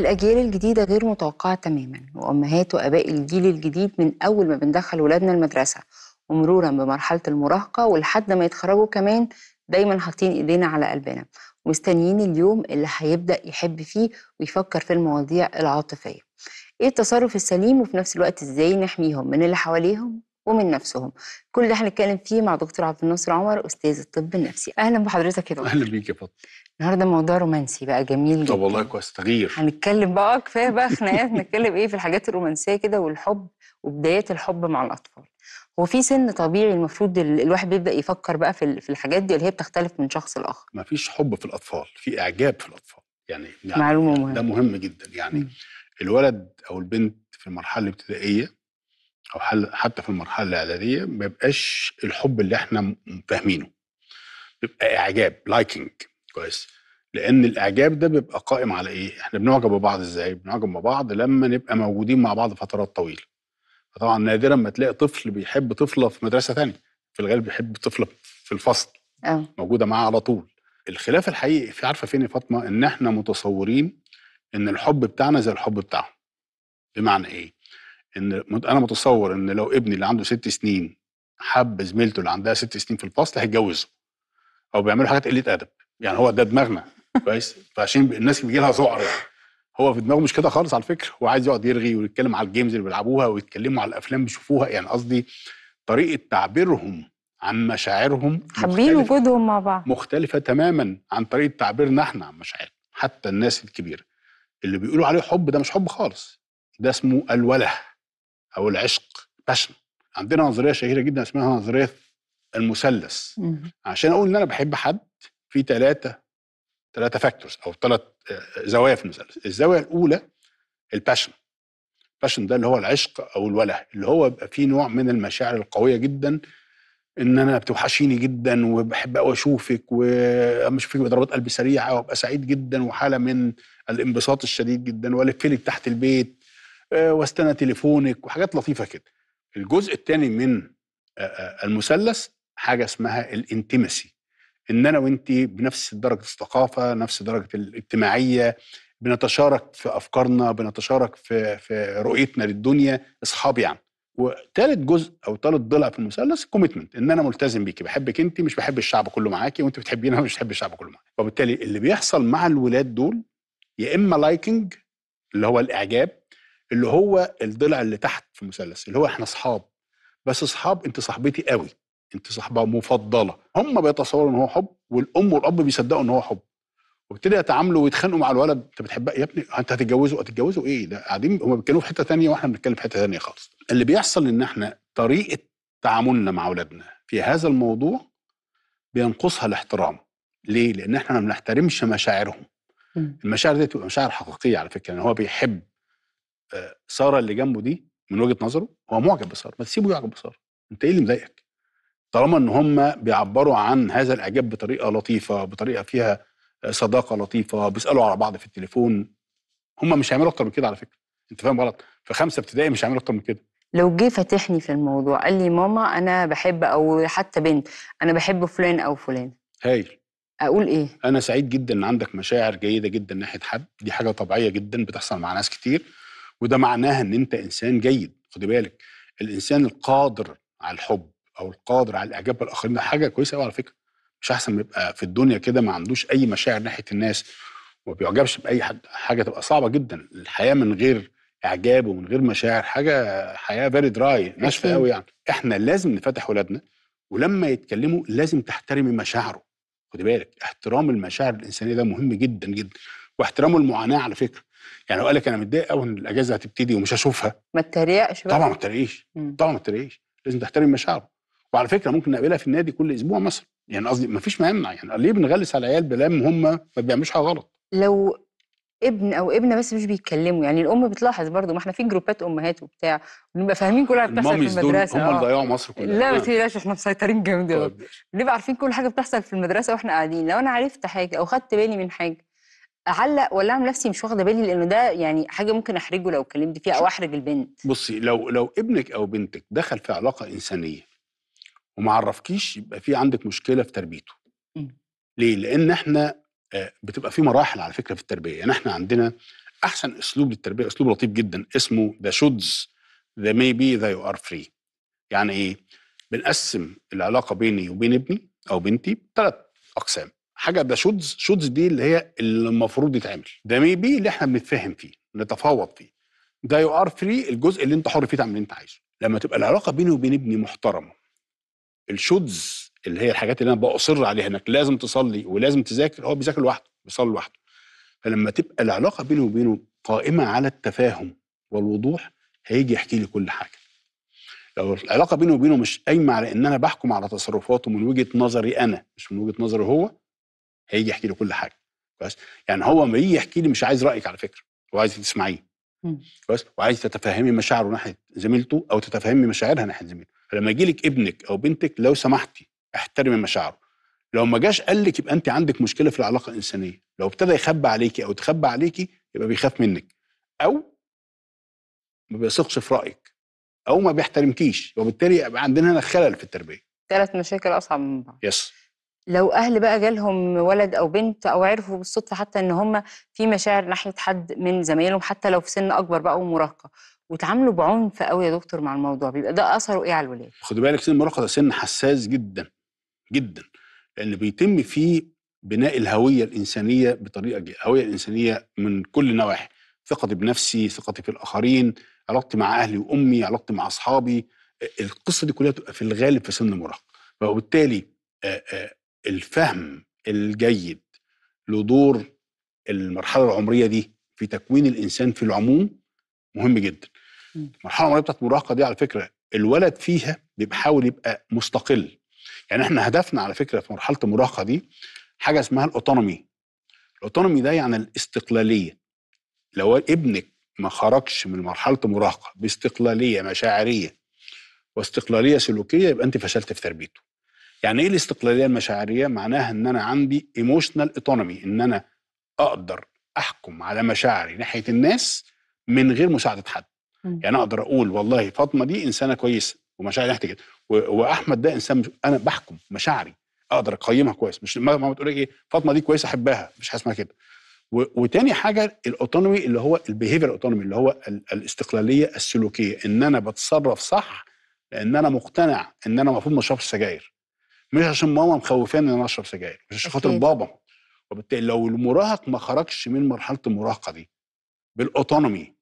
الأجيال الجديدة غير متوقعة تماما وأمهات وآباء الجيل الجديد من أول ما بندخل ولادنا المدرسة ومرورا بمرحلة المراهقة ولحد ما يتخرجوا كمان دايما حاطين إيدينا على قلبنا ومستنيين اليوم اللي هيبدأ يحب فيه ويفكر في المواضيع العاطفية إيه التصرف السليم وفي نفس الوقت إزاي نحميهم من اللي حواليهم ومن نفسهم كل اللي هنتكلم فيه مع دكتور عبد الناصر عمر استاذ الطب النفسي اهلا بحضرتك يا دكتور اهلا بيك يا فاطمه النهارده موضوع رومانسي بقى جميل طب والله كويس تغيير هنتكلم بقى كفايه بقى خناقات نتكلم ايه في الحاجات الرومانسيه كده والحب وبدايات الحب مع الاطفال هو في سن طبيعي المفروض الواحد بيبدا يفكر بقى في في الحاجات دي اللي هي بتختلف من شخص لاخر ما فيش حب في الاطفال في اعجاب في الاطفال يعني, يعني معلومه مهمه ده مهم جدا يعني م. الولد او البنت في المرحله الابتدائيه او حتى في المرحله الاعداديه ما بيبقاش الحب اللي احنا فاهمينه بيبقى اعجاب لايكنج كويس لان الاعجاب ده بيبقى قائم على ايه احنا بنعجب ببعض ازاي بنعجب ببعض لما نبقى موجودين مع بعض فترات طويله فطبعا نادرا ما تلاقي طفل بيحب طفله في مدرسه ثانيه في الغالب بيحب طفله في الفصل أوه. موجوده معاه على طول الخلاف الحقيقي في عارفه فين يا فاطمه ان احنا متصورين ان الحب بتاعنا زي الحب بتاعهم بمعنى ايه ان انا متصور ان لو ابني اللي عنده ست سنين حب زميلته اللي عندها ست سنين في الفصل هيتجوزه او بيعملوا حاجات قله ادب يعني هو ده دماغنا كويس فعشان الناس بيجي لها ذعر يعني هو في دماغه مش كده خالص على فكره هو عايز يقعد يرغي ويتكلم على الجيمز اللي بيلعبوها ويتكلموا على الافلام بيشوفوها يعني قصدي طريقه تعبيرهم عن مشاعرهم حابين وجودهم مع بعض مختلفه تماما عن طريقه تعبيرنا احنا عن مشاعرنا حتى الناس الكبيره اللي بيقولوا عليه حب ده مش حب خالص ده اسمه الوله او العشق باشن عندنا نظريه شهيره جدا اسمها نظريه المثلث عشان اقول ان انا بحب حد في ثلاثه ثلاثه فاكتورز او ثلاث آه، آه، زوايا في المثلث الزاويه الاولى الباشن الباشن ده اللي هو العشق او الوله اللي هو بيبقى فيه نوع من المشاعر القويه جدا ان انا بتوحشيني جدا وبحب قوي اشوفك ومش فيك بضربات قلب سريعه وابقى سعيد جدا وحاله من الانبساط الشديد جدا والف لك تحت البيت آه، واستنى تليفونك وحاجات لطيفه كده الجزء الثاني من آه، آه، المثلث حاجه اسمها الانتمسي ان انا وانت بنفس درجه الثقافه نفس درجه الاجتماعيه بنتشارك في افكارنا بنتشارك في في رؤيتنا للدنيا اصحاب يعني وثالث جزء او ثالث ضلع في المثلث كوميتمنت ان انا ملتزم بيكي بحبك انت مش بحب الشعب كله معاكي وانت بتحبيني انا مش بحب الشعب كله معاكي فبالتالي اللي بيحصل مع الولاد دول يا اما لايكنج اللي هو الاعجاب اللي هو الضلع اللي تحت في المثلث اللي هو احنا اصحاب بس اصحاب انت صاحبتي قوي انت صاحبه مفضله هم بيتصوروا ان هو حب والام والاب بيصدقوا ان هو حب وابتدي يتعاملوا ويتخانقوا مع الولد انت بتحبها يا ابني آه، انت هتتجوزوا هتتجوزوا ايه ده قاعدين هم بيتكلموا في حته ثانيه واحنا بنتكلم في حته ثانيه خالص اللي بيحصل ان احنا طريقه تعاملنا مع اولادنا في هذا الموضوع بينقصها الاحترام ليه لان احنا ما بنحترمش مشاعرهم المشاعر دي بتبقى مشاعر حقيقيه على فكره ان هو بيحب ساره اللي جنبه دي من وجهه نظره هو معجب بساره ما تسيبه يعجب بساره انت ايه اللي مضايقك؟ طالما ان هم بيعبروا عن هذا الاعجاب بطريقه لطيفه بطريقه فيها صداقه لطيفه بيسالوا على بعض في التليفون هم مش هيعملوا اكتر من كده على فكره انت فاهم غلط في خمسه ابتدائي مش هيعملوا اكتر من كده لو جه فاتحني في الموضوع قال لي ماما انا بحب او حتى بنت انا بحب فلان او فلان هايل اقول ايه انا سعيد جدا ان عندك مشاعر جيده جدا ناحيه حد دي حاجه طبيعيه جدا بتحصل مع ناس كتير وده معناها ان انت انسان جيد خد بالك الانسان القادر على الحب او القادر على الاعجاب بالاخرين ده حاجه كويسه قوي على فكره مش احسن ما يبقى في الدنيا كده ما عندوش اي مشاعر ناحيه الناس وما بيعجبش باي حد حاجه تبقى صعبه جدا الحياه من غير اعجاب ومن غير مشاعر حاجه حياه فيري دراي ناشفه قوي يعني احنا لازم نفتح ولادنا ولما يتكلموا لازم تحترمي مشاعره خدي بالك احترام المشاعر الانسانيه ده مهم جدا جدا واحترام المعاناه على فكره يعني قال لك انا متضايق قوي ان الاجازه هتبتدي ومش هشوفها ما تتريقش بقى طبعا ما تتريقش طبعا ما تتريقش لازم تحترم مشاعره وعلى فكره ممكن نقابلها في النادي كل اسبوع مثلا يعني قصدي ما فيش ما يمنع يعني ليه بنغلس على العيال بلام هم ما بيعملوش حاجه غلط لو ابن او ابنه بس مش بيتكلموا يعني الام بتلاحظ برضو ما احنا في جروبات امهات وبتاع بنبقى فاهمين كل حاجه بتحصل في المدرسه هم اللي آه. ضيعوا مصر كلها لا ما نعم. تقلقش احنا مسيطرين جامد قوي بنبقى طيب، عارفين كل حاجه بتحصل في المدرسه واحنا قاعدين لو انا عرفت حاجه او خدت بالي من حاجه اعلق ولا اعمل نفسي مش واخده بالي لانه ده يعني حاجه ممكن احرجه لو اتكلمت فيها او احرج البنت بصي لو لو ابنك او بنتك دخل في علاقه انسانيه وما عرفكيش يبقى في عندك مشكله في تربيته ليه لان احنا آه، بتبقى في مراحل على فكره في التربيه يعني احنا عندنا احسن اسلوب للتربيه اسلوب لطيف جدا اسمه ذا شودز ذا مي بي ذا يو ار فري يعني ايه بنقسم العلاقه بيني وبين ابني او بنتي ثلاث اقسام حاجه ده شودز شودز دي اللي هي اللي المفروض يتعمل ده مي بي اللي احنا بنتفاهم فيه نتفاوض فيه ده يو ار فري الجزء اللي انت حر فيه تعمل اللي انت عايزه لما تبقى العلاقه بيني وبين ابني محترمه الشودز اللي هي الحاجات اللي انا باصر عليها انك لازم تصلي ولازم تذاكر هو بيذاكر لوحده بيصلي لوحده فلما تبقى العلاقه بيني وبينه قائمه على التفاهم والوضوح هيجي يحكي لي كل حاجه لو العلاقه بيني وبينه مش قايمه على ان انا بحكم على تصرفاته من وجهه نظري انا مش من وجهه نظره هو هيجي يحكي لي كل حاجه كويس يعني هو لما يجي يحكي لي مش عايز رايك على فكره هو عايز تسمعيه كويس وعايز تتفهمي مشاعره ناحيه زميلته او تتفهمي مشاعرها ناحيه زميلته فلما يجي لك ابنك او بنتك لو سمحتي احترمي مشاعره لو ما جاش قال لك يبقى انت عندك مشكله في العلاقه الانسانيه لو ابتدى يخبى عليكي او تخبى عليكي يبقى بيخاف منك او ما بيثقش في رايك او ما بيحترمكيش وبالتالي يبقى عندنا هنا خلل في التربيه ثلاث مشاكل اصعب من بعض يس لو اهل بقى جالهم ولد او بنت او عرفوا بالصدفه حتى ان هم في مشاعر ناحيه حد من زمايلهم حتى لو في سن اكبر بقى ومراهقه وتعاملوا بعنف قوي يا دكتور مع الموضوع بيبقى ده اثره ايه على الولاد؟ خد بالك سن المراهقه ده سن حساس جدا جدا لان بيتم فيه بناء الهويه الانسانيه بطريقه جيدة. الهويه الانسانيه من كل النواحي ثقتي بنفسي ثقتي في الاخرين علاقتي مع اهلي وامي علاقتي مع اصحابي القصه دي كلها تبقى في الغالب في سن المراهقه وبالتالي الفهم الجيد لدور المرحله العمريه دي في تكوين الانسان في العموم مهم جدا المرحله العمريه بتاعت المراهقه دي على فكره الولد فيها بيحاول يبقى مستقل يعني احنا هدفنا على فكره في مرحله المراهقه دي حاجه اسمها الاوتونومي الاوتونومي ده يعني الاستقلاليه لو ابنك ما خرجش من مرحله المراهقه باستقلاليه مشاعريه واستقلاليه سلوكيه يبقى انت فشلت في تربيته يعني ايه الاستقلاليه المشاعريه معناها ان انا عندي ايموشنال اوتونومي ان انا اقدر احكم على مشاعري ناحيه الناس من غير مساعده حد يعني اقدر اقول والله فاطمه دي انسانه كويسه ومشاعري ناحيه كده واحمد ده انسان مش... انا بحكم مشاعري اقدر اقيمها كويس مش ما بتقول إيه،, ايه فاطمه دي كويسه احبها مش حاسمها كده و... وتاني حاجه الاوتونومي اللي هو البيهيفير اوتونومي اللي هو ال... الاستقلاليه السلوكيه ان انا بتصرف صح لان انا مقتنع ان انا المفروض ما اشربش سجاير مش عشان ماما مخوفاني ان انا اشرب سجاير مش عشان خاطر بابا وبالتالي لو المراهق ما خرجش من مرحله المراهقه دي بالاوتونومي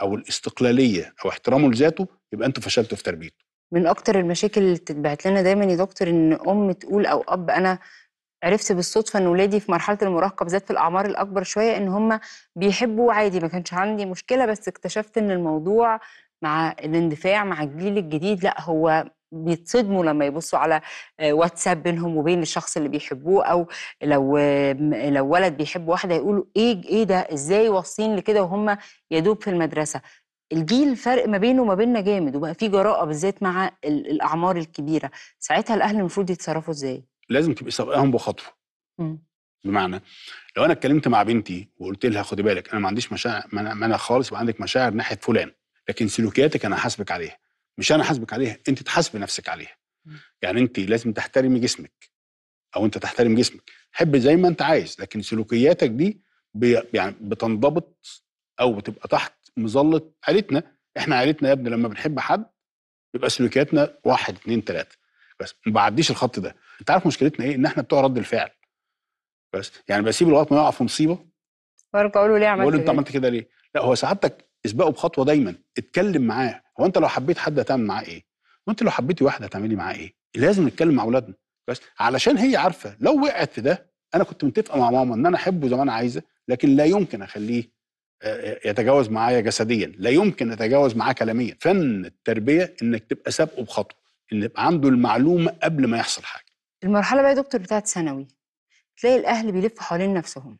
او الاستقلاليه او احترامه لذاته يبقى انتوا فشلتوا في تربيته من اكتر المشاكل اللي بتتبعت لنا دايما يا دكتور ان ام تقول او اب انا عرفت بالصدفه ان ولادي في مرحله المراهقه بالذات في الاعمار الاكبر شويه ان هم بيحبوا عادي ما كانش عندي مشكله بس اكتشفت ان الموضوع مع الاندفاع مع الجيل الجديد لا هو بيتصدموا لما يبصوا على آه، واتساب بينهم وبين الشخص اللي بيحبوه او لو لو ولد بيحب واحده يقولوا ايه ايه ده ازاي واصلين لكده وهم يا دوب في المدرسه الجيل الفرق ما بينه وما بيننا جامد وبقى في جراءه بالذات مع الاعمار الكبيره ساعتها الاهل المفروض يتصرفوا ازاي لازم تبقي سابقاهم بخطوه بمعنى لو انا اتكلمت مع بنتي وقلت لها خدي بالك انا ما عنديش مشاعر ما انا خالص يبقى عندك مشاعر ناحيه فلان لكن سلوكياتك انا هحاسبك عليها مش انا حاسبك عليها انت تحاسبي نفسك عليها يعني انت لازم تحترمي جسمك او انت تحترم جسمك حب زي ما انت عايز لكن سلوكياتك دي بي يعني بتنضبط او بتبقى تحت مظله عيلتنا احنا عيلتنا يا ابني لما بنحب حد بيبقى سلوكياتنا واحد اتنين تلاته بس ما بعديش الخط ده انت عارف مشكلتنا ايه ان احنا بتوع رد الفعل بس يعني بسيب لغايه ما يقع في مصيبه وارجع اقول له ليه عملت كده؟ له انت عملت كده ليه؟ لا هو سعادتك اسبقه بخطوه دايما اتكلم معاه هو انت لو حبيت حد هتعمل معاه ايه وانت لو حبيتي واحده هتعملي معاه ايه لازم نتكلم مع اولادنا بس علشان هي عارفه لو وقعت في ده انا كنت متفقه مع ماما ان انا احبه زي ما انا عايزه لكن لا يمكن اخليه آه، آه، يتجاوز معايا جسديا لا يمكن اتجاوز معاه كلاميا فن التربيه انك تبقى سابقه بخطوه ان يبقى عنده المعلومه قبل ما يحصل حاجه المرحله بقى يا دكتور بتاعت ثانوي تلاقي الاهل بيلفوا حوالين نفسهم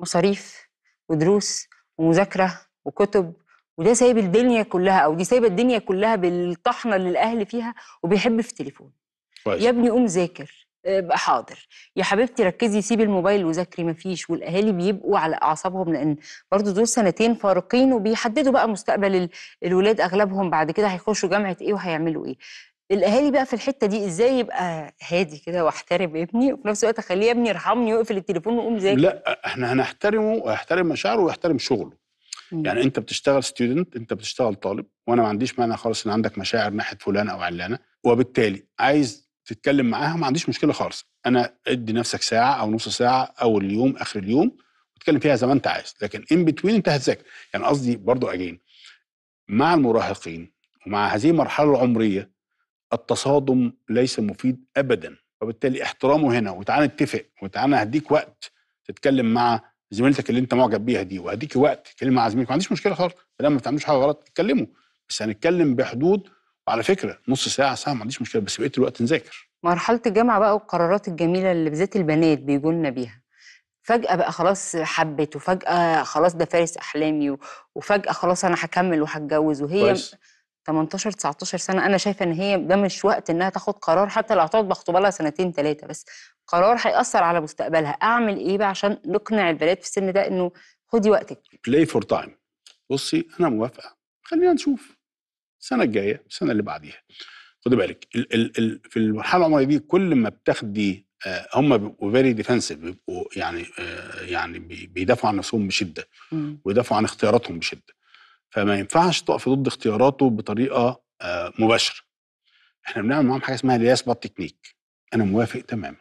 مصاريف ودروس ومذاكره وكتب وده سايب الدنيا كلها او دي سايبه الدنيا كلها بالطحنه اللي الاهل فيها وبيحب في تليفون كويس. يا ابني قوم ذاكر ابقى آه، حاضر يا حبيبتي ركزي سيبي الموبايل وذاكري مفيش والاهالي بيبقوا على اعصابهم لان برضو دول سنتين فارقين وبيحددوا بقى مستقبل الولاد اغلبهم بعد كده هيخشوا جامعه ايه وهيعملوا ايه الاهالي بقى في الحته دي ازاي يبقى هادي كده واحترم ابني وفي نفس الوقت اخليه يا ابني ارحمني واقفل التليفون وقوم ذاكر لا احنا هنحترمه واحترم مشاعره ويحترم شغله يعني انت بتشتغل ستودنت انت بتشتغل طالب وانا ما عنديش مانع خالص ان عندك مشاعر ناحيه فلان او علانه وبالتالي عايز تتكلم معاها ما عنديش مشكله خالص انا ادي نفسك ساعه او نص ساعه اول اليوم اخر اليوم وتتكلم فيها زي ما انت عايز لكن ان بتوين انت هتذاكر يعني قصدي برضو اجين مع المراهقين ومع هذه المرحله العمريه التصادم ليس مفيد ابدا وبالتالي احترامه هنا وتعالى نتفق وتعالى هديك وقت تتكلم مع زميلتك اللي انت معجب بيها دي وهديكي وقت تكلم مع زميلك ما عنديش مشكله خالص ما ما بتعملوش حاجه غلط اتكلموا بس هنتكلم بحدود وعلى فكره نص ساعه ساعه ما عنديش مشكله بس بقيه الوقت نذاكر مرحله الجامعه بقى والقرارات الجميله اللي بالذات البنات بيجوا لنا بيها فجأة بقى خلاص حبت وفجأة خلاص ده فارس أحلامي وفجأة خلاص أنا هكمل وهتجوز وهي بس. 18 19 سنه انا شايفه ان هي ده مش وقت انها تاخد قرار حتى لو هتقعد بخطوبه لها سنتين ثلاثه بس قرار هياثر على مستقبلها اعمل ايه بقى عشان نقنع البنات في السن ده انه خدي وقتك بلاي فور تايم بصي انا موافقه خلينا نشوف السنه الجايه السنه اللي بعديها خدي بالك ال ال ال في المرحله العمريه دي كل ما بتاخدي آه، هم بيبقوا فيري ديفنسيف بيبقوا يعني آه، يعني بيدافعوا عن نفسهم بشده ويدافعوا عن اختياراتهم بشده فما ينفعش تقف ضد اختياراته بطريقه آه، مباشره احنا بنعمل معاهم حاجه اسمها الياس بات تكنيك انا موافق تماما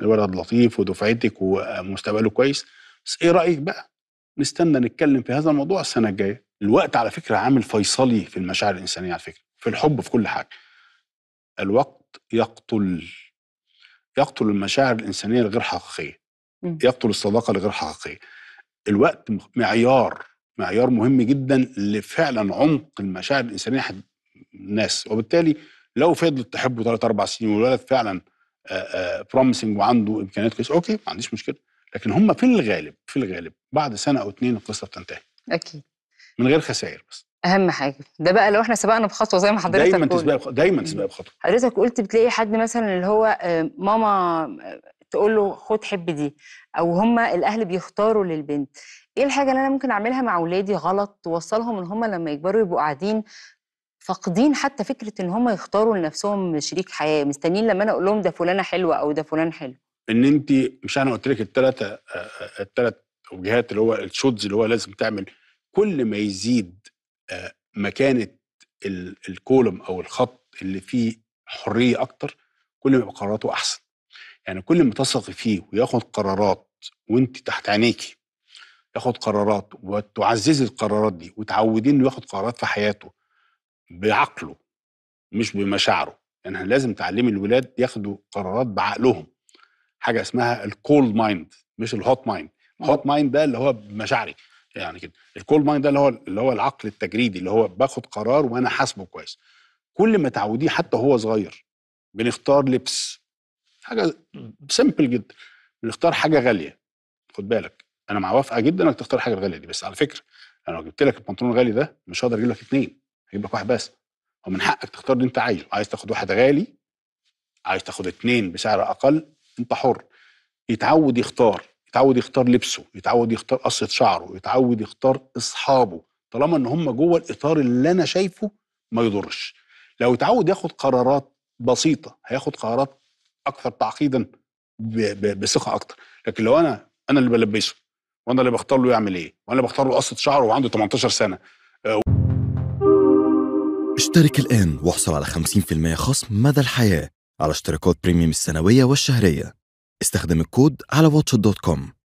الولد لطيف ودفعتك ومستقبله كويس بس ايه رايك بقى نستنى نتكلم في هذا الموضوع السنه الجايه الوقت على فكره عامل فيصلي في المشاعر الانسانيه على فكره في الحب في كل حاجه الوقت يقتل يقتل المشاعر الانسانيه الغير حقيقيه إمم. يقتل الصداقه الغير حقيقيه الوقت معيار معيار مهم جدا لفعلا عمق المشاعر الانسانيه ناحيه الناس وبالتالي لو فضلت تحبه ثلاث اربع سنين والولد فعلا بروميسنج وعنده امكانيات كويسه اوكي ما عنديش مشكله لكن هم في الغالب في الغالب بعد سنه او اثنين القصه بتنتهي اكيد من غير خسائر بس اهم حاجه ده بقى لو احنا سبقنا بخطوه زي ما حضرتك دايما تسبق بخ... دايما تسبق بخطوه حضرتك قلت بتلاقي حد مثلا اللي هو ماما تقول له خد حب دي او هما الاهل بيختاروا للبنت ايه الحاجه اللي انا ممكن اعملها مع اولادي غلط توصلهم ان هم لما يكبروا يبقوا قاعدين فاقدين حتى فكره ان هم يختاروا لنفسهم شريك حياه مستنيين لما انا اقول لهم ده فلانه حلوه او ده فلان حلو ان انت مش انا قلت لك الثلاثه الثلاث وجهات اللي هو الشوتز اللي هو لازم تعمل كل ما يزيد آه، مكانه الكولم او الخط اللي فيه حريه اكتر كل ما يبقى قراراته احسن يعني كل ما تثقي فيه وياخد قرارات وانت تحت عينيكي ياخد قرارات وتعززي القرارات دي وتعودين انه ياخد قرارات في حياته بعقله مش بمشاعره يعني لازم تعلمي الولاد ياخدوا قرارات بعقلهم حاجه اسمها الكولد مايند مش الهوت مايند الهوت مايند ده اللي هو مشاعري يعني كده الكولد مايند ده اللي هو اللي هو العقل التجريدي اللي هو باخد قرار وانا حاسبه كويس كل ما تعوديه حتى هو صغير بنختار لبس حاجه سيمبل جدا بنختار حاجه غاليه خد بالك انا مع وافقه جدا انك تختار حاجه الغاليه دي بس على فكره انا لو جبت لك البنطلون الغالي ده مش هقدر اجيب لك اثنين هجيب لك واحد بس ومن حقك تختار اللي انت عايزه عايز تاخد واحد غالي عايز تاخد اثنين بسعر اقل انت حر يتعود يختار يتعود يختار لبسه يتعود يختار قصه شعره يتعود يختار اصحابه طالما ان هم جوه الاطار اللي انا شايفه ما يضرش لو اتعود ياخد قرارات بسيطه هياخد قرارات اكثر تعقيدا بثقه اكتر لكن لو انا انا اللي بلبسه وانا اللي بختار له يعمل ايه وانا اللي بختار له قصه شعره وعنده 18 سنه آه، اشترك الآن واحصل على 50% خصم مدى الحياة على اشتراكات بريميوم السنوية والشهرية استخدم الكود على واتش دوت كوم